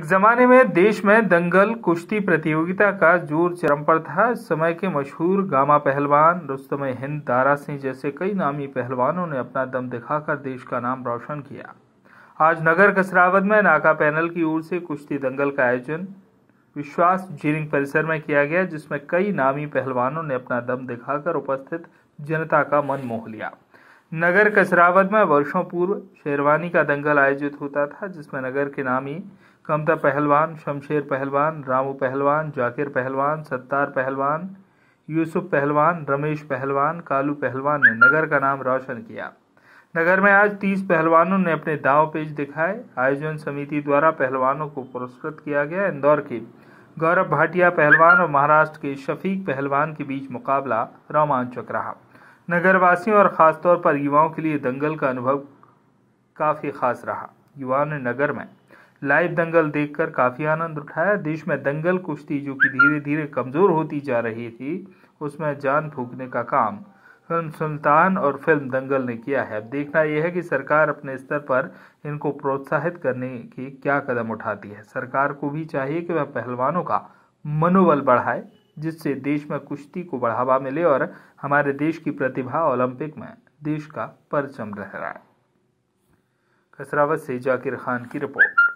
एक जमाने में देश में दंगल कुश्ती प्रतियोगिता का जोर चरम पर था इस समय के मशहूर गामा पहलवान रुस्तम हिंद दारा सिंह जैसे कई नामी पहलवानों ने अपना दम दिखाकर देश का नाम रोशन किया आज नगर कसरावद में नाका पैनल की ओर से कुश्ती दंगल का आयोजन विश्वास जीरिंग परिसर में किया गया जिसमें कई नामी पहलवानों ने अपना दम दिखाकर उपस्थित जनता का मन मोह लिया नगर कसरावत में वर्षों पूर्व शेरवानी का दंगल आयोजित होता था जिसमें नगर के नामी कमता पहलवान शमशेर पहलवान रामू पहलवान जाकिर पहलवान सत्तार पहलवान यूसुफ पहलवान रमेश पहलवान कालू पहलवान ने नगर का नाम रोशन किया नगर में आज तीस पहलवानों ने अपने दाव पेज दिखाए आयोजन समिति द्वारा पहलवानों को पुरस्कृत किया गया इंदौर के गौरव भाटिया पहलवान और महाराष्ट्र के शफीक पहलवान के बीच मुकाबला रोमांचक रहा नगरवासियों और ख़ासतौर पर युवाओं के लिए दंगल का अनुभव काफ़ी खास रहा युवाओं ने नगर में लाइव दंगल देखकर काफ़ी आनंद उठाया देश में दंगल कुश्ती जो कि धीरे धीरे कमज़ोर होती जा रही थी उसमें जान फूकने का काम फिल्म सुल्तान और फिल्म दंगल ने किया है अब देखना यह है कि सरकार अपने स्तर पर इनको प्रोत्साहित करने के क्या कदम उठाती है सरकार को भी चाहिए कि वह पहलवानों का मनोबल बढ़ाए जिससे देश में कुश्ती को बढ़ावा मिले और हमारे देश की प्रतिभा ओलंपिक में देश का परचम रह रहा है खसरावत से जाकिर खान की रिपोर्ट